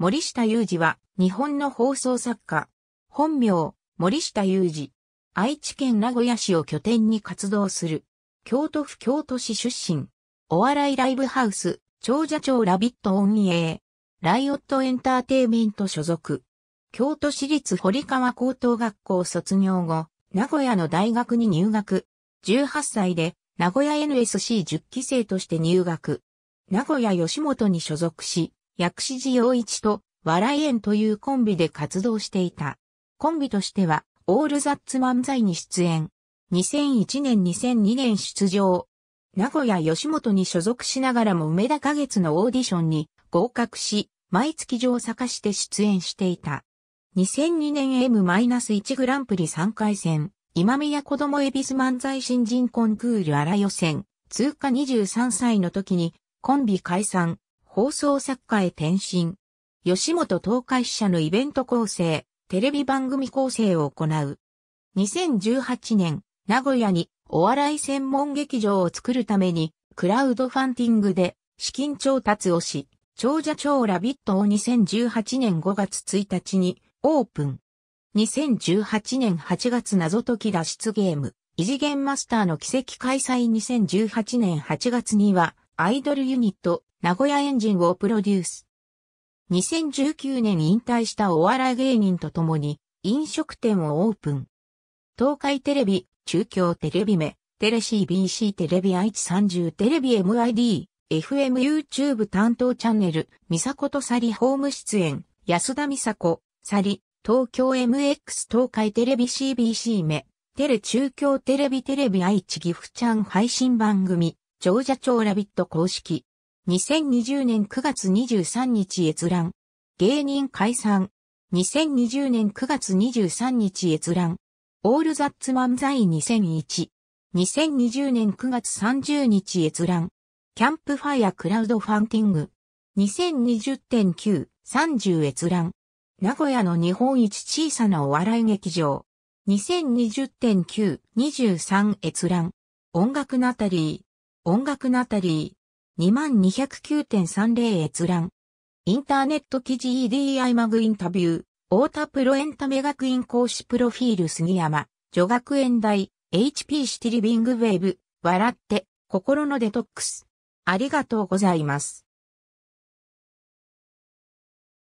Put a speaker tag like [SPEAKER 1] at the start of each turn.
[SPEAKER 1] 森下雄二は、日本の放送作家。本名、森下雄二。愛知県名古屋市を拠点に活動する。京都府京都市出身。お笑いライブハウス、長者町ラビットオンエー。ライオットエンターテイメント所属。京都市立堀川高等学校卒業後、名古屋の大学に入学。18歳で、名古屋 NSC10 期生として入学。名古屋吉本に所属し、薬師寺陽一と笑い園というコンビで活動していた。コンビとしては、オールザッツ漫才に出演。2001年2002年出場。名古屋吉本に所属しながらも梅田花月のオーディションに合格し、毎月上坂して出演していた。2002年 M-1 グランプリ3回戦、今宮子供恵比寿漫才新人コンクール荒予選、通過23歳の時にコンビ解散、放送作家へ転身。吉本東海支社のイベント構成、テレビ番組構成を行う。2018年、名古屋にお笑い専門劇場を作るために、クラウドファンティングで資金調達をし、長者長ラビットを2018年5月1日にオープン。2018年8月謎解き脱出ゲーム、異次元マスターの奇跡開催2018年8月には、アイドルユニット、名古屋エンジンをプロデュース。2019年引退したお笑い芸人と共に飲食店をオープン。東海テレビ、中京テレビ目、テレ CBC テレビ愛知30テレビ MID、FM YouTube 担当チャンネル、美サコとサリホーム出演、安田美サコ、サリ、東京 MX 東海テレビ CBC 目、テレ中京テレビテレビ愛知岐阜ちゃん配信番組、長者町ラビット公式。2020年9月23日閲覧。芸人解散。2020年9月23日閲覧。オールザッツ漫才2001。2020年9月30日閲覧。キャンプファイアクラウドファンティング。2020.930閲覧。名古屋の日本一小さなお笑い劇場。2020.923閲覧。音楽ナタリー。音楽ナタリー。2209.30閲覧。インターネット記事 EDI マグインタビュー。太田プロエンタメ学院講師プロフィール杉山。女学園大 HP シティリビングウェーブ。笑って心のデトックス。ありがとうございます。